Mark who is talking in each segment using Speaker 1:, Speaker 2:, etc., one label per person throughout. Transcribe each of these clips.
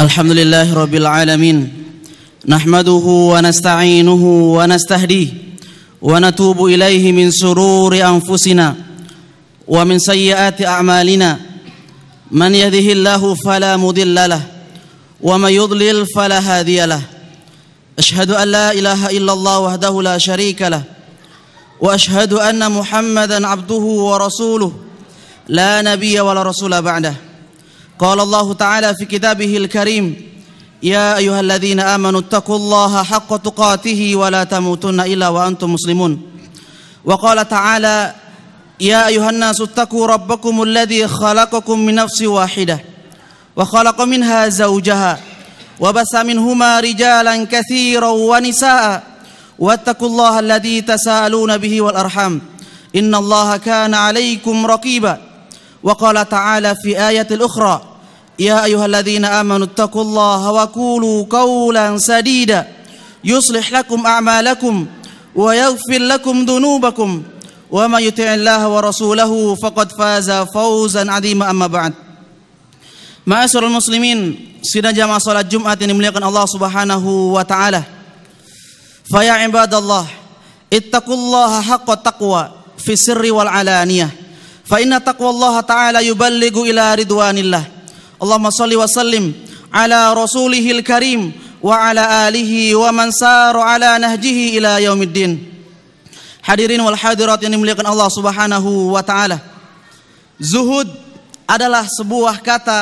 Speaker 1: الحمد لله رب العالمين نحمده ونستعينه ونستهديه ونتوب إليه من سرور أنفسنا ومن سيئات أعمالنا من يهده الله فلا مضل له ومن يضلل فلا هادي له أشهد أن لا إله إلا الله وحده لا شريك له وأشهد أن محمدا عبده ورسوله لا نبي ولا رسول بعده قال الله تعالى في كتابه الكريم يا ايها الذين امنوا اتقوا الله حق تقاته ولا تموتن الا وانتم مسلمون وقال تعالى يا ايها الناس اتقوا ربكم الذي خلقكم من نفس واحده وخلق منها زوجها وبث منهما رجالا كثيرا ونساء واتقوا الله الذي تساءلون به والارحام ان الله كان عليكم رقيبا وقال تعالى في ايه اخرى يا أيها الذين آمنوا اتقوا الله وقولوا قولا سديدا يصلح لكم أعمالكم ويغفر لكم ذنوبكم ومن يطع الله ورسوله فقد فاز فوزا عظيما أما بعد معاشر المسلمين سيدنا جمع صلاة جمعة يملكنا الله سبحانه وتعالى فيا عباد الله اتقوا الله حق التقوى في السر والعلانية فإن تقوى الله تعالى يبلغ إلى رضوان الله Allahumma salli wa sallim ala rasulihil karim wa ala alihi wa man saru ala nahjihi ila yaumiddin. Hadirin wal hadirat yang dimuliakan Allah Subhanahu wa taala. Zuhud adalah sebuah kata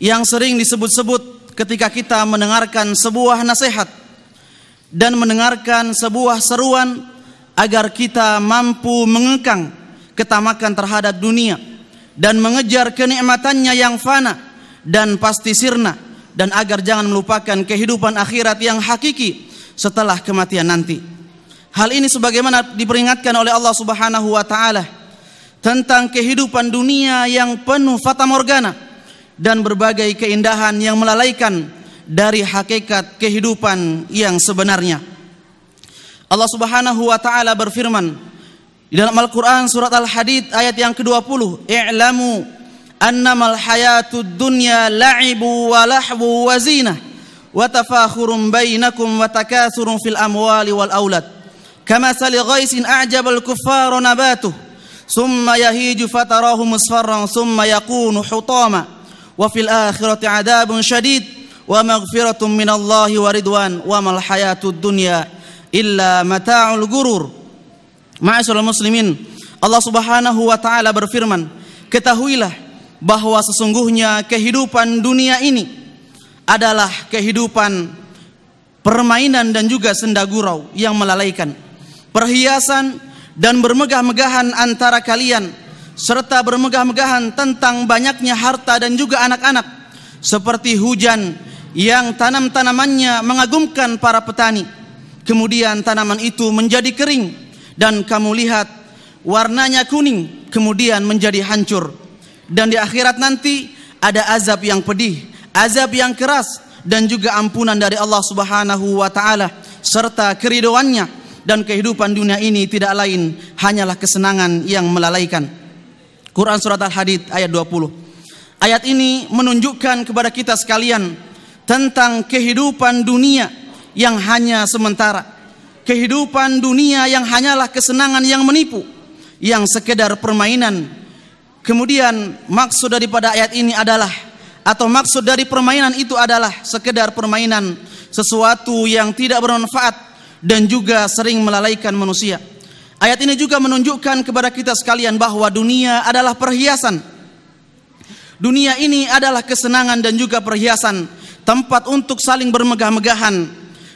Speaker 1: yang sering disebut-sebut ketika kita mendengarkan sebuah nasihat dan mendengarkan sebuah seruan agar kita mampu mengekang ketamakan terhadap dunia dan mengejar kenikmatannya yang fana dan pasti sirna dan agar jangan melupakan kehidupan akhirat yang hakiki setelah kematian nanti. Hal ini sebagaimana diperingatkan oleh Allah Subhanahu wa taala tentang kehidupan dunia yang penuh fata morgana dan berbagai keindahan yang melalaikan dari hakikat kehidupan yang sebenarnya. Allah Subhanahu wa taala berfirman di dalam Al-Qur'an surat Al-Hadid ayat yang ke-20, "I'lamu أنما الحياة الدنيا لعب ولحو وزينة وتفاخر بينكم وتكاثر في الأموال والأولاد كمثل غيث أعجب الكفار نباته ثم يهيج فتراه مصفرا ثم يكون حطاما وفي الآخرة عذاب شديد ومغفرة من الله ورضوان وما الحياة الدنيا إلا متاع الغرور معاشر المسلمين الله سبحانه وتعالى برفرمن كتهويله bahwa sesungguhnya kehidupan dunia ini adalah kehidupan permainan dan juga senda gurau yang melalaikan, perhiasan dan bermegah-megahan antara kalian serta bermegah-megahan tentang banyaknya harta dan juga anak-anak seperti hujan yang tanam-tanamannya mengagumkan para petani. Kemudian tanaman itu menjadi kering dan kamu lihat warnanya kuning kemudian menjadi hancur dan di akhirat nanti ada azab yang pedih, azab yang keras dan juga ampunan dari Allah Subhanahu wa taala serta keridoannya dan kehidupan dunia ini tidak lain hanyalah kesenangan yang melalaikan. Quran surat Al-Hadid ayat 20. Ayat ini menunjukkan kepada kita sekalian tentang kehidupan dunia yang hanya sementara. Kehidupan dunia yang hanyalah kesenangan yang menipu, yang sekedar permainan Kemudian maksud daripada ayat ini adalah atau maksud dari permainan itu adalah sekedar permainan sesuatu yang tidak bermanfaat dan juga sering melalaikan manusia. Ayat ini juga menunjukkan kepada kita sekalian bahwa dunia adalah perhiasan. Dunia ini adalah kesenangan dan juga perhiasan, tempat untuk saling bermegah-megahan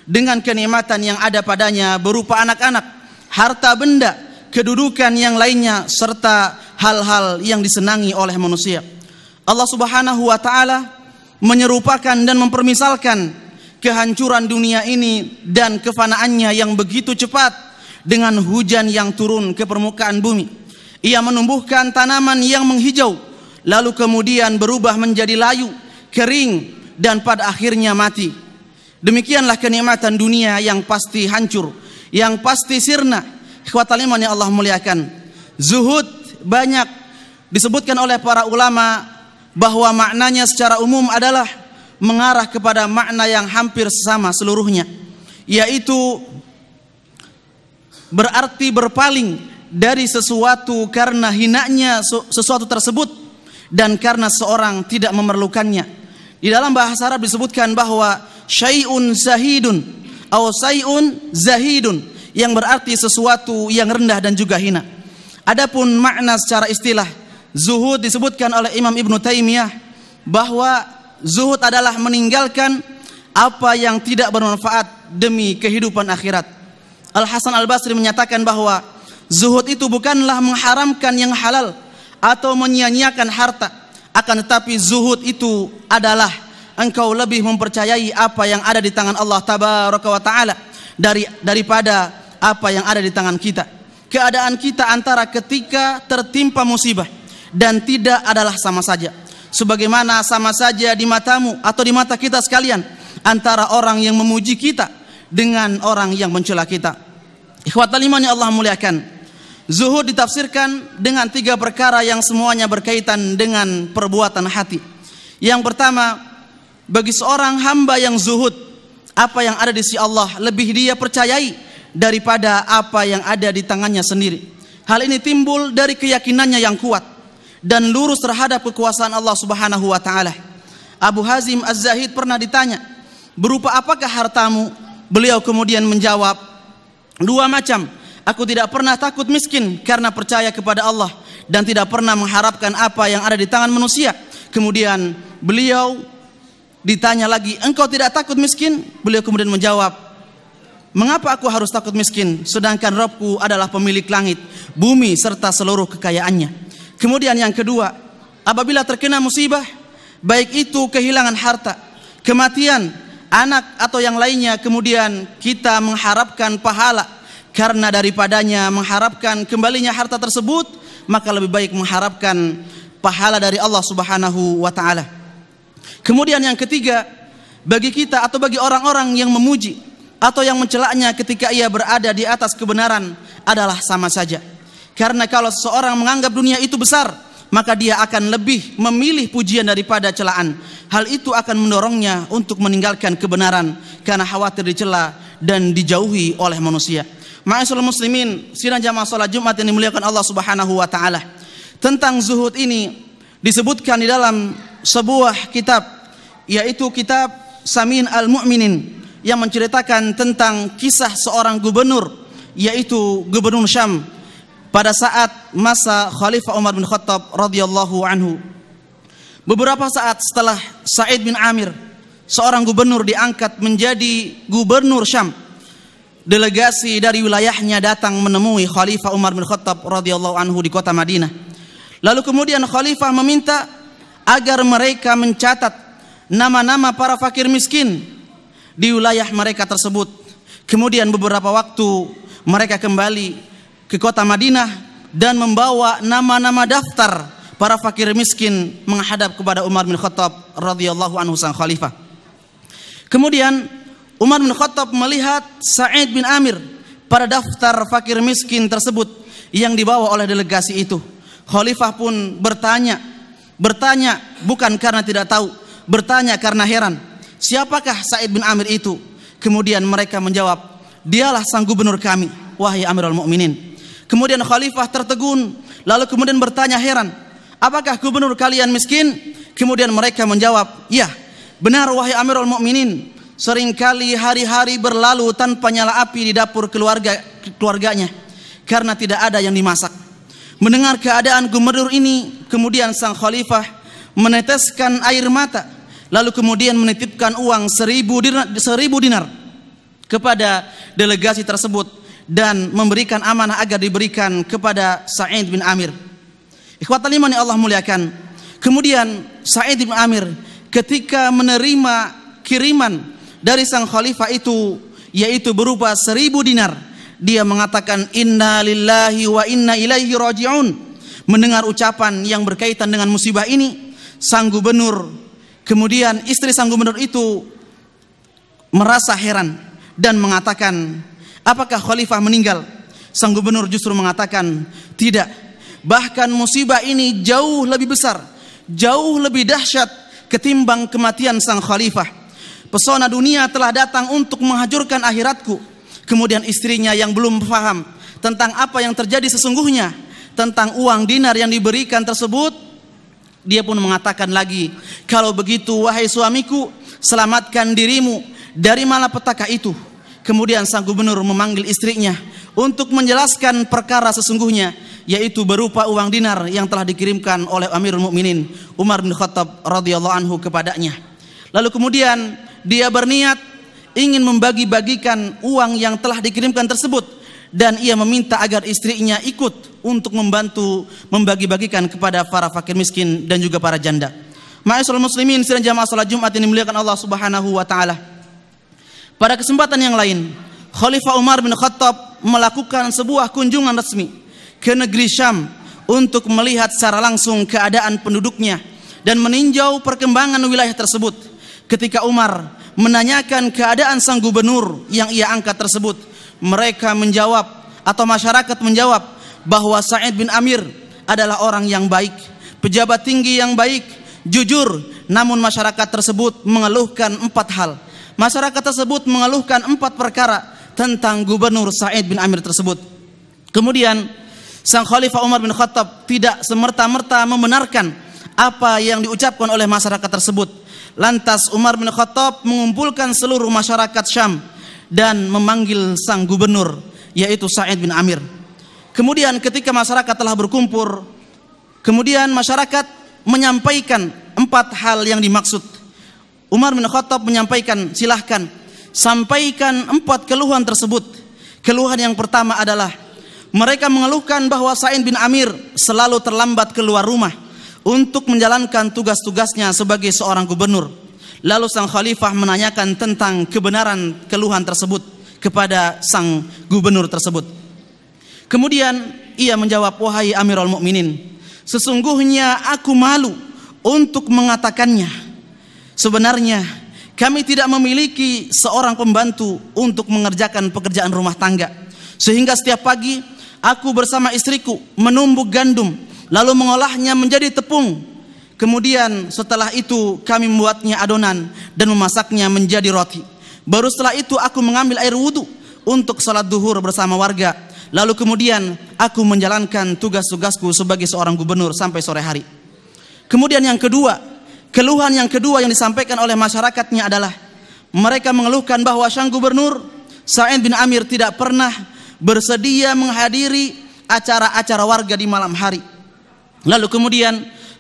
Speaker 1: dengan kenikmatan yang ada padanya berupa anak-anak, harta benda, kedudukan yang lainnya serta hal-hal yang disenangi oleh manusia. Allah Subhanahu wa taala menyerupakan dan mempermisalkan kehancuran dunia ini dan kefanaannya yang begitu cepat dengan hujan yang turun ke permukaan bumi. Ia menumbuhkan tanaman yang menghijau lalu kemudian berubah menjadi layu, kering dan pada akhirnya mati. Demikianlah kenikmatan dunia yang pasti hancur, yang pasti sirna. iman yang Allah muliakan. Zuhud banyak disebutkan oleh para ulama bahwa maknanya secara umum adalah mengarah kepada makna yang hampir sama seluruhnya yaitu berarti berpaling dari sesuatu karena hinanya sesuatu tersebut dan karena seorang tidak memerlukannya di dalam bahasa Arab disebutkan bahwa syai'un zahidun atau syai'un zahidun yang berarti sesuatu yang rendah dan juga hina Adapun makna secara istilah, zuhud disebutkan oleh Imam Ibn Taimiyah bahwa zuhud adalah meninggalkan apa yang tidak bermanfaat demi kehidupan akhirat. Al Hasan Al Basri menyatakan bahwa zuhud itu bukanlah mengharamkan yang halal atau menyia-nyiakan harta, akan tetapi zuhud itu adalah engkau lebih mempercayai apa yang ada di tangan Allah Tabaraka wa taala dari daripada apa yang ada di tangan kita keadaan kita antara ketika tertimpa musibah dan tidak adalah sama saja. Sebagaimana sama saja di matamu atau di mata kita sekalian antara orang yang memuji kita dengan orang yang mencela kita. ikhwat iman ya Allah muliakan. Zuhud ditafsirkan dengan tiga perkara yang semuanya berkaitan dengan perbuatan hati. Yang pertama, bagi seorang hamba yang zuhud, apa yang ada di sisi Allah lebih dia percayai daripada apa yang ada di tangannya sendiri. Hal ini timbul dari keyakinannya yang kuat dan lurus terhadap kekuasaan Allah Subhanahu wa taala. Abu Hazim Az-Zahid pernah ditanya, "Berupa apakah hartamu?" Beliau kemudian menjawab, "Dua macam. Aku tidak pernah takut miskin karena percaya kepada Allah dan tidak pernah mengharapkan apa yang ada di tangan manusia." Kemudian beliau ditanya lagi, "Engkau tidak takut miskin?" Beliau kemudian menjawab, Mengapa aku harus takut miskin sedangkan Robku adalah pemilik langit, bumi serta seluruh kekayaannya. Kemudian yang kedua, apabila terkena musibah, baik itu kehilangan harta, kematian, anak atau yang lainnya, kemudian kita mengharapkan pahala karena daripadanya mengharapkan kembalinya harta tersebut, maka lebih baik mengharapkan pahala dari Allah Subhanahu wa taala. Kemudian yang ketiga, bagi kita atau bagi orang-orang yang memuji atau yang mencelaknya ketika ia berada di atas kebenaran adalah sama saja. Karena kalau seseorang menganggap dunia itu besar, maka dia akan lebih memilih pujian daripada celaan. Hal itu akan mendorongnya untuk meninggalkan kebenaran karena khawatir dicela dan dijauhi oleh manusia. Ma'asyiral muslimin, sidang jamaah salat Jumat yang dimuliakan Allah Subhanahu wa taala. Tentang zuhud ini disebutkan di dalam sebuah kitab yaitu kitab Samin al-Mu'minin yang menceritakan tentang kisah seorang gubernur yaitu gubernur Syam pada saat masa Khalifah Umar bin Khattab radhiyallahu anhu. Beberapa saat setelah Said bin Amir, seorang gubernur diangkat menjadi gubernur Syam. Delegasi dari wilayahnya datang menemui Khalifah Umar bin Khattab radhiyallahu anhu di kota Madinah. Lalu kemudian Khalifah meminta agar mereka mencatat nama-nama para fakir miskin di wilayah mereka tersebut. Kemudian beberapa waktu mereka kembali ke kota Madinah dan membawa nama-nama daftar para fakir miskin menghadap kepada Umar bin Khattab radhiyallahu anhu sang khalifah. Kemudian Umar bin Khattab melihat Sa'id bin Amir pada daftar fakir miskin tersebut yang dibawa oleh delegasi itu. Khalifah pun bertanya, bertanya bukan karena tidak tahu, bertanya karena heran siapakah Said bin Amir itu? Kemudian mereka menjawab, dialah sang gubernur kami, wahai Amirul Mukminin. Kemudian khalifah tertegun, lalu kemudian bertanya heran, apakah gubernur kalian miskin? Kemudian mereka menjawab, ya, benar wahai Amirul Mukminin. Seringkali hari-hari berlalu tanpa nyala api di dapur keluarga keluarganya karena tidak ada yang dimasak. Mendengar keadaan gubernur ini, kemudian sang khalifah meneteskan air mata lalu kemudian menitipkan uang seribu dinar, seribu dinar kepada delegasi tersebut dan memberikan amanah agar diberikan kepada Sa'id bin Amir. Ikhwatul iman yang Allah muliakan. Kemudian Sa'id bin Amir ketika menerima kiriman dari sang khalifah itu yaitu berupa seribu dinar dia mengatakan inna lillahi wa inna ilaihi raji'un mendengar ucapan yang berkaitan dengan musibah ini sang gubernur Kemudian istri sang gubernur itu merasa heran dan mengatakan, "Apakah khalifah meninggal?" Sang gubernur justru mengatakan, "Tidak. Bahkan musibah ini jauh lebih besar, jauh lebih dahsyat ketimbang kematian sang khalifah. Pesona dunia telah datang untuk menghancurkan akhiratku." Kemudian istrinya yang belum paham tentang apa yang terjadi sesungguhnya, tentang uang dinar yang diberikan tersebut dia pun mengatakan lagi, "Kalau begitu wahai suamiku, selamatkan dirimu dari malapetaka itu." Kemudian sang gubernur memanggil istrinya untuk menjelaskan perkara sesungguhnya, yaitu berupa uang dinar yang telah dikirimkan oleh Amirul Mukminin Umar bin Khattab radhiyallahu anhu kepadanya. Lalu kemudian dia berniat ingin membagi-bagikan uang yang telah dikirimkan tersebut dan ia meminta agar istrinya ikut untuk membantu membagi-bagikan kepada para fakir miskin dan juga para janda. Ma'asyiral muslimin sidang jamaah salat Jumat ini muliakan Allah Subhanahu wa taala. Pada kesempatan yang lain, Khalifah Umar bin Khattab melakukan sebuah kunjungan resmi ke negeri Syam untuk melihat secara langsung keadaan penduduknya dan meninjau perkembangan wilayah tersebut. Ketika Umar menanyakan keadaan sang gubernur yang ia angkat tersebut, mereka menjawab atau masyarakat menjawab bahwa Sa'id bin Amir adalah orang yang baik, pejabat tinggi yang baik, jujur, namun masyarakat tersebut mengeluhkan empat hal. Masyarakat tersebut mengeluhkan empat perkara tentang gubernur Sa'id bin Amir tersebut. Kemudian sang khalifah Umar bin Khattab tidak semerta-merta membenarkan apa yang diucapkan oleh masyarakat tersebut. Lantas Umar bin Khattab mengumpulkan seluruh masyarakat Syam dan memanggil sang gubernur yaitu Sa'id bin Amir. Kemudian ketika masyarakat telah berkumpul, kemudian masyarakat menyampaikan empat hal yang dimaksud. Umar bin Khattab menyampaikan, silahkan sampaikan empat keluhan tersebut. Keluhan yang pertama adalah mereka mengeluhkan bahwa Sa'id bin Amir selalu terlambat keluar rumah untuk menjalankan tugas-tugasnya sebagai seorang gubernur. Lalu sang khalifah menanyakan tentang kebenaran keluhan tersebut kepada sang gubernur tersebut. Kemudian ia menjawab, "Wahai Amirul Mukminin, sesungguhnya aku malu untuk mengatakannya. Sebenarnya kami tidak memiliki seorang pembantu untuk mengerjakan pekerjaan rumah tangga. Sehingga setiap pagi aku bersama istriku menumbuk gandum lalu mengolahnya menjadi tepung Kemudian setelah itu kami membuatnya adonan dan memasaknya menjadi roti. Baru setelah itu aku mengambil air wudhu untuk sholat duhur bersama warga. Lalu kemudian aku menjalankan tugas-tugasku sebagai seorang gubernur sampai sore hari. Kemudian yang kedua, keluhan yang kedua yang disampaikan oleh masyarakatnya adalah mereka mengeluhkan bahwa sang gubernur Sa'id bin Amir tidak pernah bersedia menghadiri acara-acara warga di malam hari. Lalu kemudian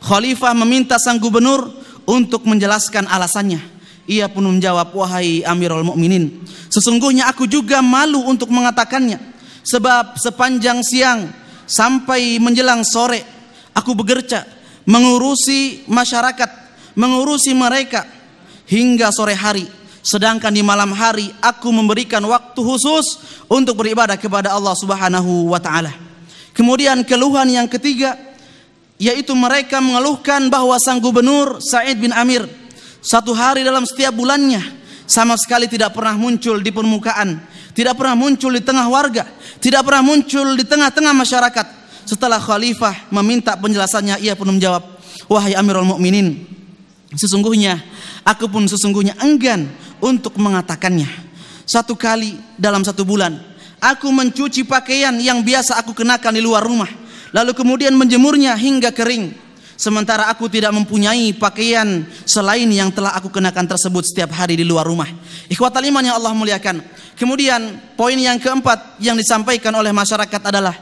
Speaker 1: Khalifah meminta sang gubernur untuk menjelaskan alasannya. Ia pun menjawab, "Wahai Amirul Mukminin, sesungguhnya aku juga malu untuk mengatakannya, sebab sepanjang siang sampai menjelang sore aku bekerja mengurusi masyarakat, mengurusi mereka hingga sore hari. Sedangkan di malam hari aku memberikan waktu khusus untuk beribadah kepada Allah Subhanahu wa taala." Kemudian keluhan yang ketiga yaitu mereka mengeluhkan bahwa sang gubernur Said bin Amir satu hari dalam setiap bulannya sama sekali tidak pernah muncul di permukaan, tidak pernah muncul di tengah warga, tidak pernah muncul di tengah-tengah masyarakat. Setelah khalifah meminta penjelasannya, ia pun menjawab, "Wahai Amirul Mukminin, sesungguhnya aku pun sesungguhnya enggan untuk mengatakannya. Satu kali dalam satu bulan, aku mencuci pakaian yang biasa aku kenakan di luar rumah." lalu kemudian menjemurnya hingga kering sementara aku tidak mempunyai pakaian selain yang telah aku kenakan tersebut setiap hari di luar rumah ikhwatal iman yang Allah muliakan kemudian poin yang keempat yang disampaikan oleh masyarakat adalah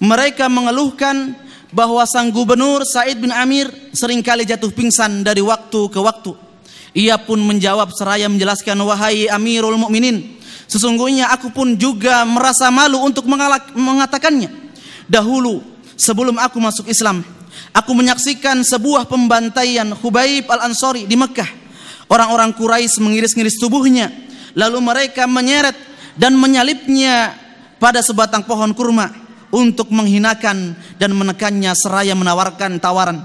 Speaker 1: mereka mengeluhkan bahwa sang gubernur Said bin Amir seringkali jatuh pingsan dari waktu ke waktu ia pun menjawab seraya menjelaskan wahai Amirul Mukminin Sesungguhnya aku pun juga merasa malu untuk mengatakannya. Dahulu sebelum aku masuk Islam, aku menyaksikan sebuah pembantaian Hubaib Al-Ansori di Mekah. Orang-orang Quraisy mengiris-ngiris tubuhnya, lalu mereka menyeret dan menyalipnya pada sebatang pohon kurma untuk menghinakan dan menekannya seraya menawarkan tawaran.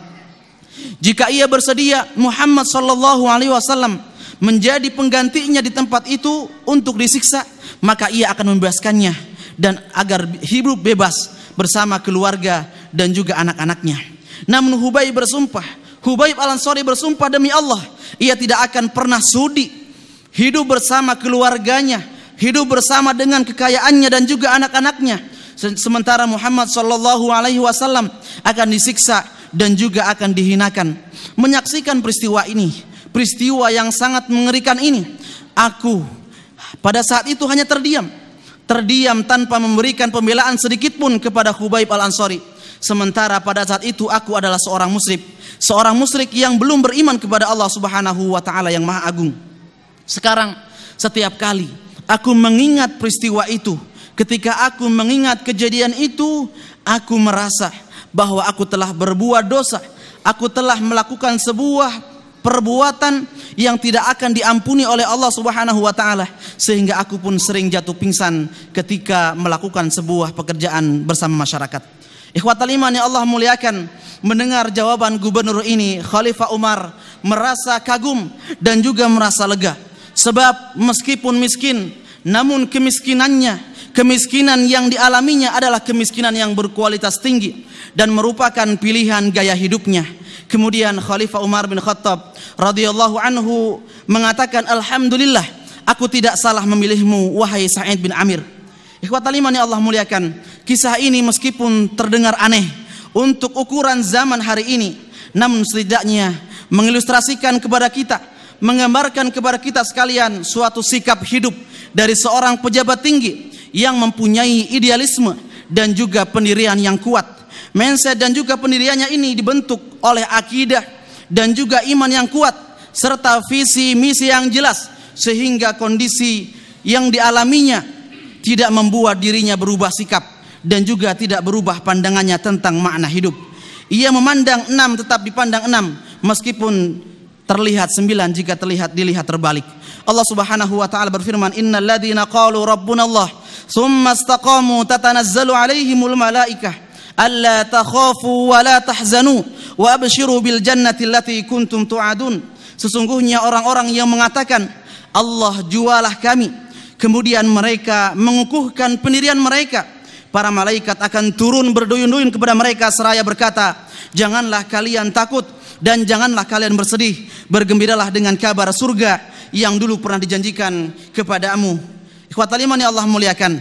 Speaker 1: Jika ia bersedia, Muhammad sallallahu alaihi wasallam menjadi penggantinya di tempat itu untuk disiksa, maka ia akan membebaskannya dan agar hidup bebas bersama keluarga dan juga anak-anaknya. Namun Hubaib bersumpah, Hubaib Al-Ansari bersumpah demi Allah, ia tidak akan pernah sudi hidup bersama keluarganya, hidup bersama dengan kekayaannya dan juga anak-anaknya. Sementara Muhammad Shallallahu Alaihi Wasallam akan disiksa dan juga akan dihinakan. Menyaksikan peristiwa ini, peristiwa yang sangat mengerikan ini, aku pada saat itu hanya terdiam terdiam tanpa memberikan pembelaan sedikit pun kepada Khubaib al Ansori, Sementara pada saat itu aku adalah seorang musyrik, seorang musyrik yang belum beriman kepada Allah Subhanahu wa taala yang Maha Agung. Sekarang setiap kali aku mengingat peristiwa itu, ketika aku mengingat kejadian itu, aku merasa bahwa aku telah berbuat dosa, aku telah melakukan sebuah perbuatan yang tidak akan diampuni oleh Allah Subhanahu wa taala sehingga aku pun sering jatuh pingsan ketika melakukan sebuah pekerjaan bersama masyarakat. Ikhwatal iman yang Allah muliakan mendengar jawaban gubernur ini Khalifah Umar merasa kagum dan juga merasa lega sebab meskipun miskin namun kemiskinannya kemiskinan yang dialaminya adalah kemiskinan yang berkualitas tinggi dan merupakan pilihan gaya hidupnya Kemudian Khalifah Umar bin Khattab radhiyallahu anhu mengatakan alhamdulillah aku tidak salah memilihmu wahai Sa'id bin Amir. Ikhwatal iman Allah muliakan. Kisah ini meskipun terdengar aneh untuk ukuran zaman hari ini namun setidaknya mengilustrasikan kepada kita menggambarkan kepada kita sekalian suatu sikap hidup dari seorang pejabat tinggi yang mempunyai idealisme dan juga pendirian yang kuat mindset dan juga pendiriannya ini dibentuk oleh akidah dan juga iman yang kuat serta visi misi yang jelas sehingga kondisi yang dialaminya tidak membuat dirinya berubah sikap dan juga tidak berubah pandangannya tentang makna hidup. Ia memandang enam tetap dipandang enam meskipun terlihat sembilan jika terlihat dilihat terbalik. Allah Subhanahu wa taala berfirman, "Innal ladzina qalu rabbunallah tsumma istaqamu tatanazzalu alaihimul malaikah alla takhafu wa la tahzanu wa abshiru bil jannati allati kuntum tu'adun sesungguhnya orang-orang yang mengatakan Allah jualah kami kemudian mereka mengukuhkan pendirian mereka para malaikat akan turun berduyun-duyun kepada mereka seraya berkata janganlah kalian takut dan janganlah kalian bersedih bergembiralah dengan kabar surga yang dulu pernah dijanjikan kepadamu ikhwatal iman ya Allah muliakan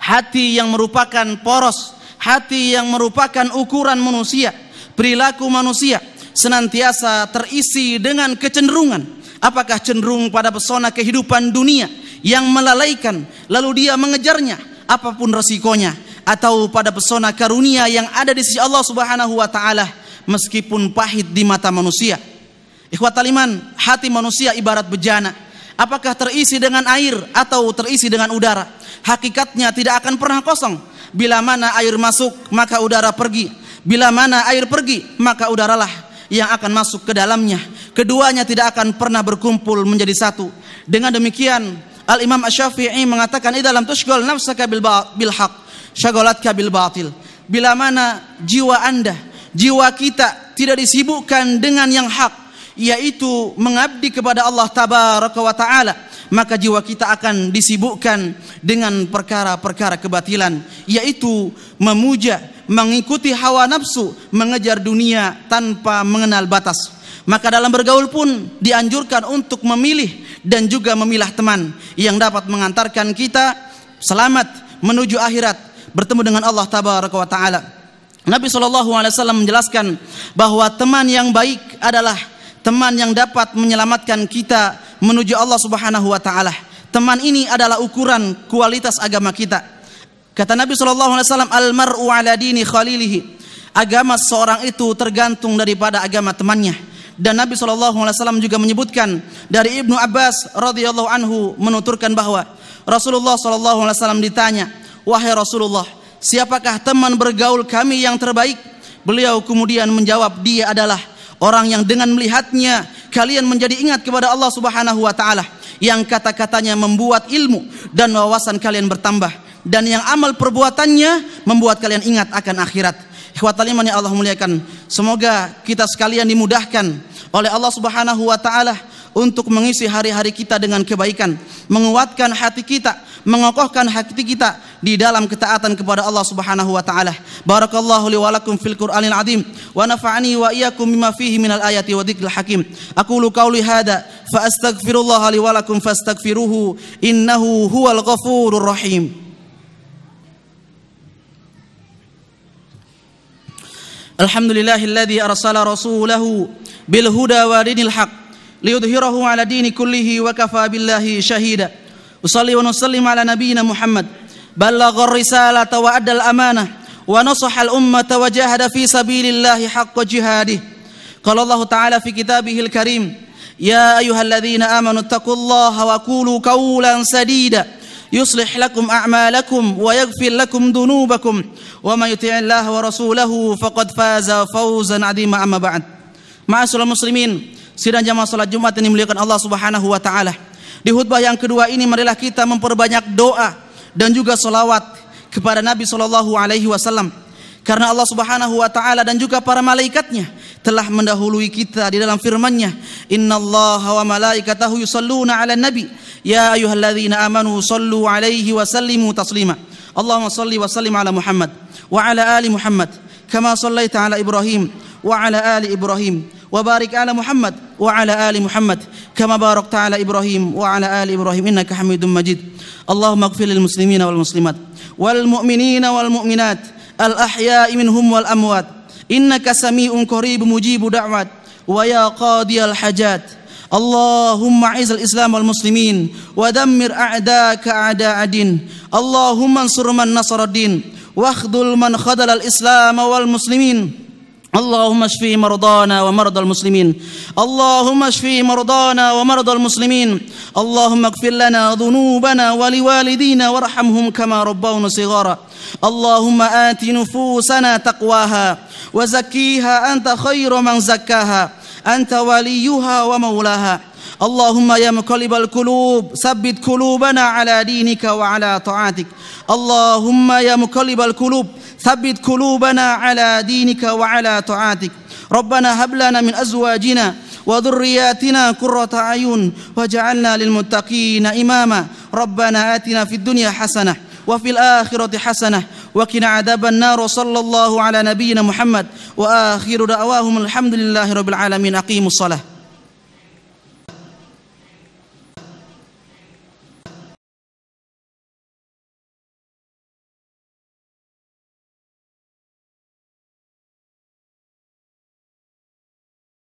Speaker 1: hati yang merupakan poros hati yang merupakan ukuran manusia, perilaku manusia senantiasa terisi dengan kecenderungan. Apakah cenderung pada pesona kehidupan dunia yang melalaikan lalu dia mengejarnya apapun resikonya atau pada pesona karunia yang ada di sisi Allah Subhanahu wa taala meskipun pahit di mata manusia. Ikhwat iman, hati manusia ibarat bejana apakah terisi dengan air atau terisi dengan udara. Hakikatnya tidak akan pernah kosong. Bila mana air masuk, maka udara pergi. Bila mana air pergi, maka udaralah yang akan masuk ke dalamnya. Keduanya tidak akan pernah berkumpul menjadi satu. Dengan demikian, Al Imam Asy-Syafi'i mengatakan di dalam tusyghal nafsaka bil bil haq, syagalatka bil batil. Bila mana jiwa Anda, jiwa kita tidak disibukkan dengan yang hak, yaitu mengabdi kepada Allah tabaraka wa taala maka jiwa kita akan disibukkan dengan perkara-perkara kebatilan yaitu memuja mengikuti hawa nafsu mengejar dunia tanpa mengenal batas maka dalam bergaul pun dianjurkan untuk memilih dan juga memilah teman yang dapat mengantarkan kita selamat menuju akhirat bertemu dengan Allah tabaraka wa taala Nabi Shallallahu Alaihi Wasallam menjelaskan bahwa teman yang baik adalah teman yang dapat menyelamatkan kita menuju Allah Subhanahu wa taala. Teman ini adalah ukuran kualitas agama kita. Kata Nabi sallallahu alaihi wasallam, "Al mar'u ala dini khalilihi." Agama seorang itu tergantung daripada agama temannya. Dan Nabi sallallahu alaihi wasallam juga menyebutkan dari Ibnu Abbas radhiyallahu anhu menuturkan bahwa Rasulullah sallallahu alaihi wasallam ditanya, "Wahai Rasulullah, siapakah teman bergaul kami yang terbaik?" Beliau kemudian menjawab, "Dia adalah orang yang dengan melihatnya kalian menjadi ingat kepada Allah Subhanahu wa taala yang kata-katanya membuat ilmu dan wawasan kalian bertambah dan yang amal perbuatannya membuat kalian ingat akan akhirat. Ikhwatal iman yang Allah muliakan, semoga kita sekalian dimudahkan oleh Allah Subhanahu wa taala untuk mengisi hari-hari kita dengan kebaikan, menguatkan hati kita, mengokohkan hati kita di dalam ketaatan kepada Allah Subhanahu wa taala. Barakallahu li wa lakum fil Qur'anil azim wa nafa'ani wa iyyakum bima fihi minal ayati wa dzikril hakim. Aqulu qawli hadha fa astaghfirullah li wa lakum fastaghfiruhu innahu huwal ghafurur rahim. Alhamdulillahilladzi arsala rasulahu bil huda wa dinil haqq ليظهره على دين كله وكفى بالله شهيدا أصلي ونسلم على نبينا محمد بلغ الرسالة وأدى الأمانة ونصح الأمة وجاهد في سبيل الله حق جهاده قال الله تعالى في كتابه الكريم يا أيها الذين آمنوا اتقوا الله وقولوا قولا سديدا يصلح لكم أعمالكم ويغفر لكم ذنوبكم وما يطع الله ورسوله فقد فاز فوزا عظيما أما بعد معاشر المسلمين sidang jamaah salat Jumat ini melihatkan Allah Subhanahu wa taala. Di khutbah yang kedua ini marilah kita memperbanyak doa dan juga solawat kepada Nabi Shallallahu alaihi wasallam karena Allah Subhanahu wa taala dan juga para malaikatnya telah mendahului kita di dalam firman-Nya innallaha wa malaikatahu yusalluna 'alan nabi ya ayyuhalladzina amanu sallu 'alaihi wa sallimu taslima Allahumma salli wa sallim 'ala Muhammad wa 'ala ali Muhammad kama sallaita 'ala Ibrahim وعلى آل إبراهيم وبارك على محمد وعلى آل محمد كما باركت على إبراهيم وعلى آل إبراهيم إنك حميد مجيد اللهم اغفر للمسلمين والمسلمات والمؤمنين والمؤمنات الأحياء منهم والأموات إنك سميع قريب مجيب دعوات ويا قاضي الحاجات اللهم اعز الاسلام والمسلمين ودمر اعداءك اعداء الدين اللهم انصر من نصر الدين واخذل من خذل الاسلام والمسلمين اللهم اشف مرضانا ومرضى المسلمين اللهم اشف مرضانا ومرضى المسلمين اللهم اغفر لنا ذنوبنا ولوالدينا وارحمهم كما ربونا صغارا اللهم آت نفوسنا تقواها وزكيها أنت خير من زكاها أنت وليها ومولاها اللهم يا مقلب القلوب ثبت قلوبنا على دينك وعلى طاعتك اللهم يا مقلب القلوب ثبت قلوبنا على دينك وعلى طاعتك ربنا هب لنا من ازواجنا وذرياتنا قرة اعين واجعلنا للمتقين اماما ربنا اتنا في الدنيا حسنه وفي الاخره حسنه وقنا عذاب النار وصلى الله على نبينا محمد واخر دعواهم الحمد لله رب العالمين اقيموا الصلاه